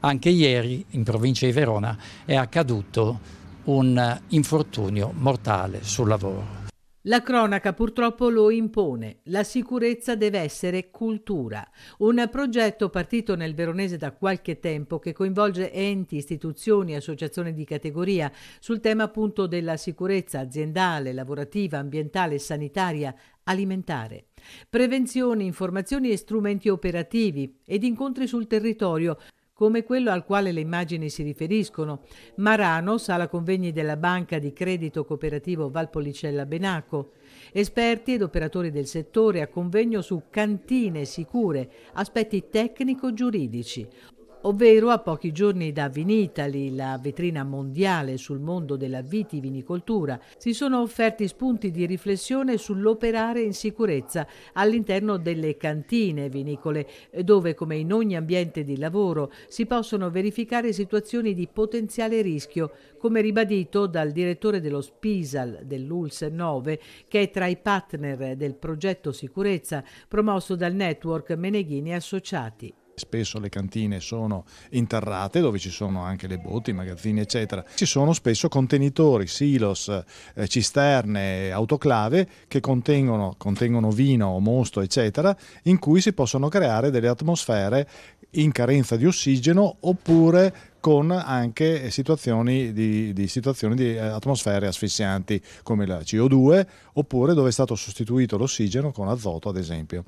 Anche ieri in provincia di Verona è accaduto un infortunio mortale sul lavoro. La cronaca purtroppo lo impone. La sicurezza deve essere cultura. Un progetto partito nel Veronese da qualche tempo che coinvolge enti, istituzioni, associazioni di categoria sul tema appunto della sicurezza aziendale, lavorativa, ambientale, sanitaria, alimentare. Prevenzioni, informazioni e strumenti operativi ed incontri sul territorio come quello al quale le immagini si riferiscono. Marano, sala convegni della Banca di Credito Cooperativo Valpolicella Benaco. Esperti ed operatori del settore a convegno su cantine sicure, aspetti tecnico-giuridici ovvero a pochi giorni da Vinitali, la vetrina mondiale sul mondo della vitivinicoltura, si sono offerti spunti di riflessione sull'operare in sicurezza all'interno delle cantine vinicole, dove come in ogni ambiente di lavoro si possono verificare situazioni di potenziale rischio, come ribadito dal direttore dello Spisal dell'ULS 9, che è tra i partner del progetto sicurezza promosso dal network Meneghini Associati spesso le cantine sono interrate dove ci sono anche le botti, i magazzini eccetera, ci sono spesso contenitori, silos, eh, cisterne, autoclave che contengono, contengono vino, mosto eccetera in cui si possono creare delle atmosfere in carenza di ossigeno oppure con anche situazioni di, di, situazioni di eh, atmosfere asfissianti come la CO2 oppure dove è stato sostituito l'ossigeno con azoto ad esempio.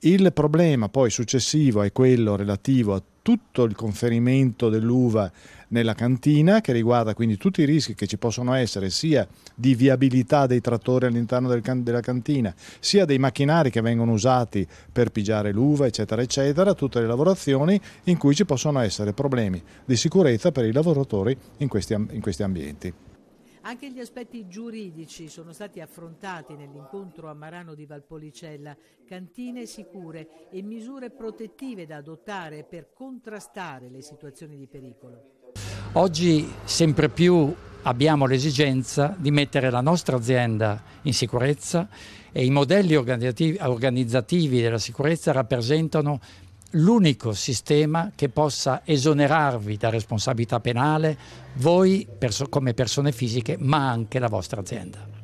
Il problema poi successivo è quello relativo a tutto il conferimento dell'uva nella cantina, che riguarda quindi tutti i rischi che ci possono essere sia di viabilità dei trattori all'interno del can della cantina, sia dei macchinari che vengono usati per pigiare l'uva, eccetera, eccetera, tutte le lavorazioni in cui ci possono essere problemi di sicurezza per i lavoratori in questi, in questi ambienti. Anche gli aspetti giuridici sono stati affrontati nell'incontro a Marano di Valpolicella, cantine sicure e misure protettive da adottare per contrastare le situazioni di pericolo. Oggi sempre più abbiamo l'esigenza di mettere la nostra azienda in sicurezza e i modelli organizzativi della sicurezza rappresentano l'unico sistema che possa esonerarvi da responsabilità penale voi perso- come persone fisiche, ma anche la vostra azienda.